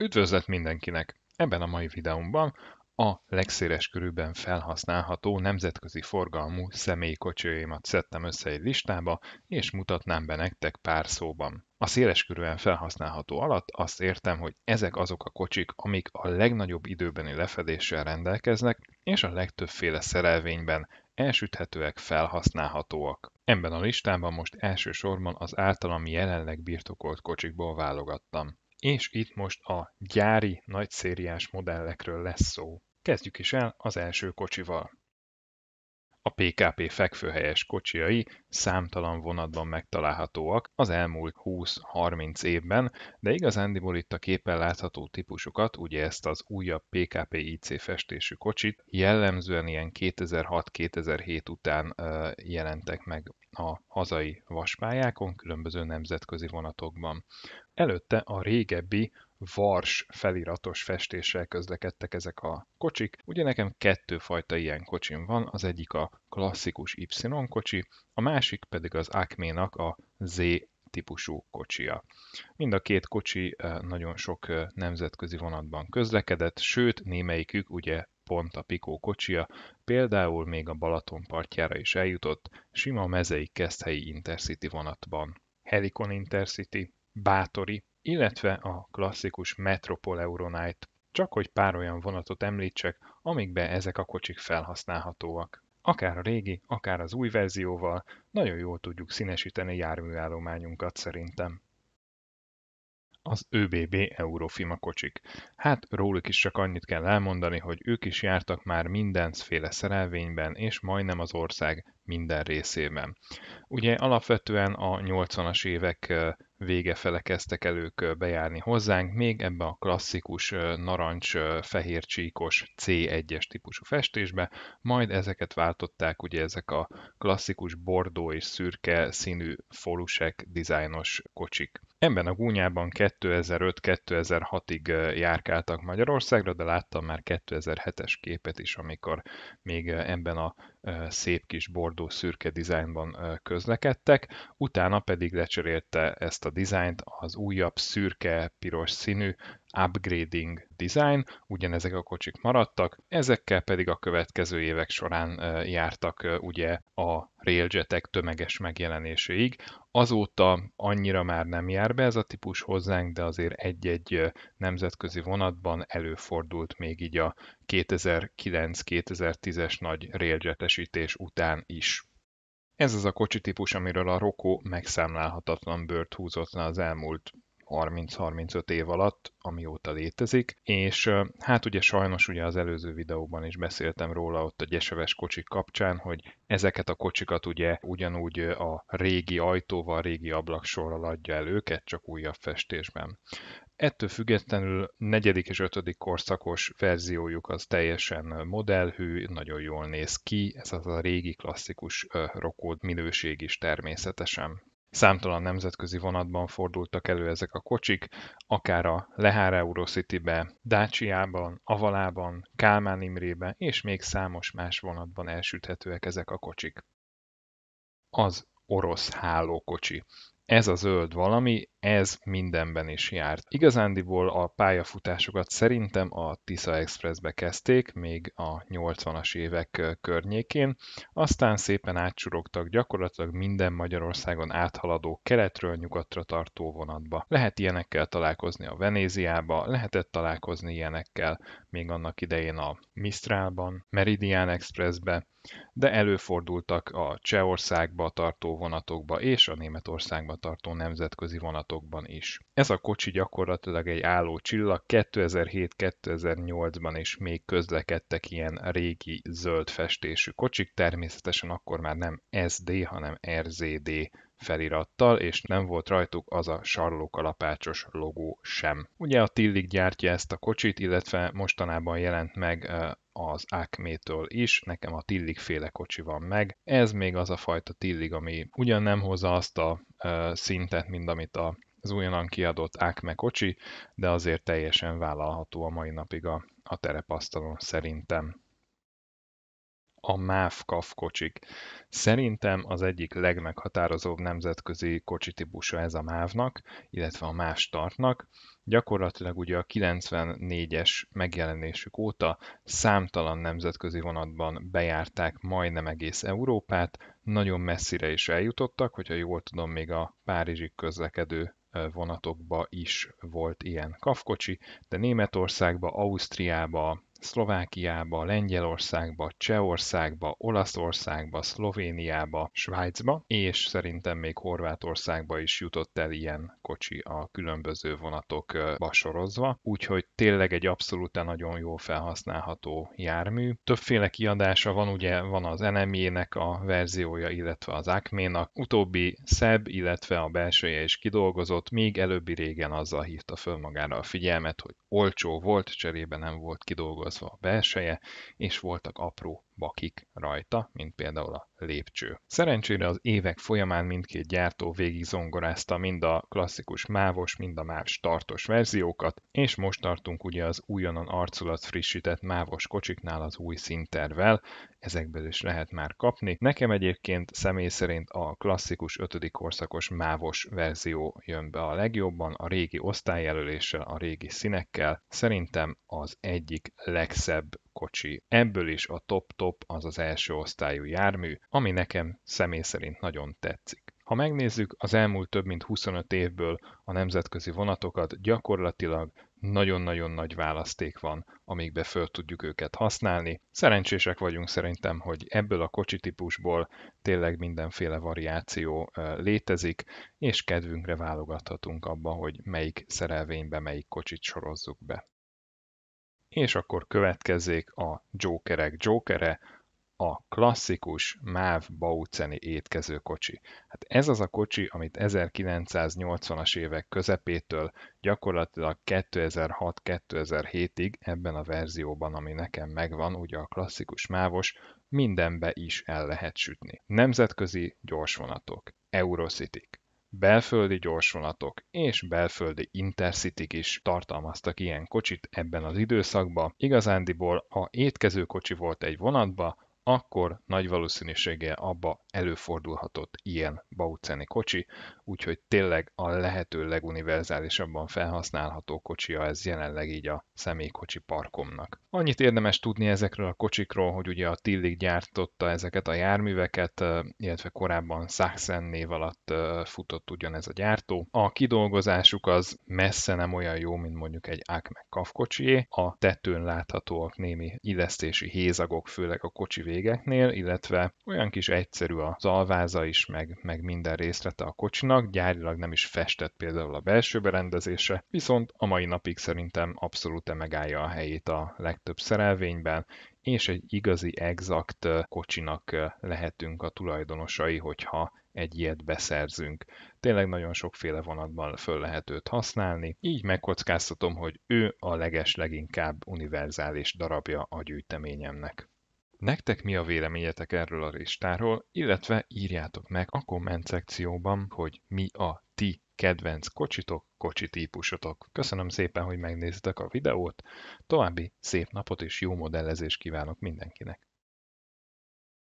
Üdvözlet mindenkinek! Ebben a mai videómban a legszéles körülben felhasználható nemzetközi forgalmú személykocsőjémat szedtem össze egy listába, és mutatnám be nektek pár szóban. A körülben felhasználható alatt azt értem, hogy ezek azok a kocsik, amik a legnagyobb időbeni lefedéssel rendelkeznek, és a legtöbbféle szerelvényben elsüthetőek, felhasználhatóak. Ebben a listában most elsősorban az általam jelenleg birtokolt kocsikból válogattam és itt most a gyári nagyszériás modellekről lesz szó. Kezdjük is el az első kocsival. A PKP fekvőhelyes kocsijai számtalan vonatban megtalálhatóak az elmúlt 20-30 évben, de igazándiból itt a képen látható típusokat, ugye ezt az újabb PKP IC festésű kocsit, jellemzően ilyen 2006-2007 után jelentek meg a hazai vaspályákon, különböző nemzetközi vonatokban. Előtte a régebbi vars feliratos festéssel közlekedtek ezek a kocsik. Ugye nekem kettő fajta ilyen kocsim van, az egyik a klasszikus Y kocsi, a másik pedig az Acme-nak a Z típusú kocsia. Mind a két kocsi eh, nagyon sok eh, nemzetközi vonatban közlekedett, sőt némelyikük ugye pont a Pikó kocsia, például még a Balaton partjára is eljutott, sima mezei keszthelyi Intercity vonatban. Helikon Intercity, Bátori, illetve a klasszikus metropol Euronight. csak hogy pár olyan vonatot említsek, amikbe ezek a kocsik felhasználhatóak. Akár a régi, akár az új verzióval nagyon jól tudjuk színesíteni járműállományunkat szerintem az ÖBB Eurofima kocsik. Hát róluk is csak annyit kell elmondani, hogy ők is jártak már mindenféle szerelvényben és majdnem az ország minden részében. Ugye alapvetően a 80-as évek vége fele kezdtek elők bejárni hozzánk, még ebbe a klasszikus narancs-fehér csíkos C1-es típusú festésbe, majd ezeket váltották ugye ezek a klasszikus bordó és szürke színű folusek dizájnos kocsik. Ebben a gúnyában 2005-2006-ig járkáltak Magyarországra, de láttam már 2007-es képet is, amikor még ebben a szép kis bordó szürke dizájnban közlekedtek, utána pedig lecserélte ezt a dizájnt az újabb szürke, piros színű upgrading design, ugyanezek a kocsik maradtak, ezekkel pedig a következő évek során jártak ugye a railjetek tömeges megjelenéséig. Azóta annyira már nem jár be ez a típus hozzánk, de azért egy-egy nemzetközi vonatban előfordult még így a 2009-2010-es nagy railjetesítés után is. Ez az a kocsi típus, amiről a Rokó megszámlálhatatlan bört húzott le az elmúlt 30-35 év alatt, amióta létezik, és hát ugye sajnos ugye az előző videóban is beszéltem róla ott a gyeseves kocsik kapcsán, hogy ezeket a kocsikat ugye ugyanúgy a régi ajtóval, régi ablaksorral adja el őket, csak újabb festésben. Ettől függetlenül negyedik és ötödik korszakos verziójuk az teljesen modellhű, nagyon jól néz ki, ez az a régi klasszikus rokód minőség is természetesen. Számtalan nemzetközi vonatban fordultak elő ezek a kocsik, akár a Lehár Eurocitybe, Dácsiában, Avalában, Kálmán Imrébe és még számos más vonatban elsüthetőek ezek a kocsik. Az orosz hálókocsi. Ez a zöld valami ez mindenben is járt. Igazándiból a pályafutásokat szerintem a Tisza Expressbe kezdték, még a 80-as évek környékén, aztán szépen átsurogtak gyakorlatilag minden Magyarországon áthaladó keletről nyugatra tartó vonatba. Lehet ilyenekkel találkozni a Venéziába, lehetett találkozni ilyenekkel még annak idején a Mistrálban, Meridian Expressbe, de előfordultak a Csehországba tartó vonatokba és a Németországba tartó nemzetközi vonatokba csapatokban is. Ez a kocsi gyakorlatilag egy álló csillag, 2007-2008-ban is még közlekedtek ilyen régi zöld festésű kocsik, természetesen akkor már nem SD, hanem RZD felirattal, és nem volt rajtuk az a alapácsos logó sem. Ugye a Tillig gyártja ezt a kocsit, illetve mostanában jelent meg az Acme-től is, nekem a Tillig féle kocsi van meg. Ez még az a fajta Tillig, ami ugyan nem hozza azt a szintet, mint amit a az újonnan kiadott Acme kocsi, de azért teljesen vállalható a mai napig a, a terepasztalon szerintem. A MÁV KAF kocsik. Szerintem az egyik legmeghatározóbb nemzetközi típusa ez a MÁV-nak, illetve a MÁV startnak. Gyakorlatilag ugye a 94-es megjelenésük óta számtalan nemzetközi vonatban bejárták majdnem egész Európát, nagyon messzire is eljutottak, hogyha jól tudom, még a Párizsi közlekedő vonatokba is volt ilyen kafkocsi, de Németországba, Ausztriába, Szlovákiába, Lengyelországba, Csehországba, Olaszországba, Szlovéniába, Svájcba, és szerintem még Horvátországba is jutott el ilyen kocsi a különböző vonatok basorozva, úgyhogy tényleg egy abszolút nagyon jól felhasználható jármű. Többféle kiadása van, ugye van az NMJ-nek a verziója, illetve az akménak, utóbbi szebb, illetve a belsője is kidolgozott, még előbbi régen azzal hívta föl magára a figyelmet, hogy olcsó volt, cserébe nem volt kidolgozva ágyazva a belseje, és voltak apró bakik rajta, mint például a lépcső. Szerencsére az évek folyamán mindkét gyártó végig zongorázta mind a klasszikus mávos, mind a mávs startos verziókat, és most tartunk ugye az újonnan arculat frissített mávos kocsiknál az új szintervel, ezekből is lehet már kapni. Nekem egyébként személy szerint a klasszikus 5. korszakos mávos verzió jön be a legjobban, a régi osztályjelöléssel, a régi színekkel. Szerintem az egyik legszebb kocsi. Ebből is a top-top az az első osztályú jármű, ami nekem személy szerint nagyon tetszik. Ha megnézzük az elmúlt több mint 25 évből a nemzetközi vonatokat, gyakorlatilag nagyon-nagyon nagy választék van, amikbe föl tudjuk őket használni. Szerencsések vagyunk szerintem, hogy ebből a kocsi típusból tényleg mindenféle variáció létezik, és kedvünkre válogathatunk abba, hogy melyik szerelvénybe melyik kocsit sorozzuk be és akkor következzék a Jokerek Jokere, a klasszikus Máv Bauceni étkezőkocsi. Hát ez az a kocsi, amit 1980-as évek közepétől gyakorlatilag 2006-2007-ig ebben a verzióban, ami nekem megvan, ugye a klasszikus mávos, mindenbe is el lehet sütni. Nemzetközi gyorsvonatok, Eurocityk, Belföldi gyorsvonatok és belföldi Intercity is tartalmaztak ilyen kocsit ebben az időszakban. Igazándiból ha étkező kocsi volt egy vonatba, akkor nagy valószínűséggel abba előfordulhatott ilyen bauceni kocsi, úgyhogy tényleg a lehető leguniverzálisabban felhasználható kocsia ez jelenleg így a személykocsi parkomnak. Annyit érdemes tudni ezekről a kocsikról, hogy ugye a Tillig gyártotta ezeket a járműveket, illetve korábban Sachsen név alatt futott ugyanez a gyártó. A kidolgozásuk az messze nem olyan jó, mint mondjuk egy Acme Kav kocsié. A tetőn láthatóak némi illesztési hézagok, főleg a kocsi cégeknél, illetve olyan kis egyszerű az alváza is, meg, meg minden részlete a kocsinak, gyárilag nem is festett például a belső berendezése, viszont a mai napig szerintem abszolút megállja a helyét a legtöbb szerelvényben, és egy igazi, exakt kocsinak lehetünk a tulajdonosai, hogyha egy ilyet beszerzünk. Tényleg nagyon sokféle vonatban föl lehet őt használni, így megkockáztatom, hogy ő a leges leginkább univerzális darabja a gyűjteményemnek. Nektek mi a véleményetek erről a listáról, illetve írjátok meg a komment szekcióban, hogy mi a ti kedvenc kocsitok, kocsi típusotok. Köszönöm szépen, hogy megnéztetek a videót, további szép napot és jó modellezést kívánok mindenkinek!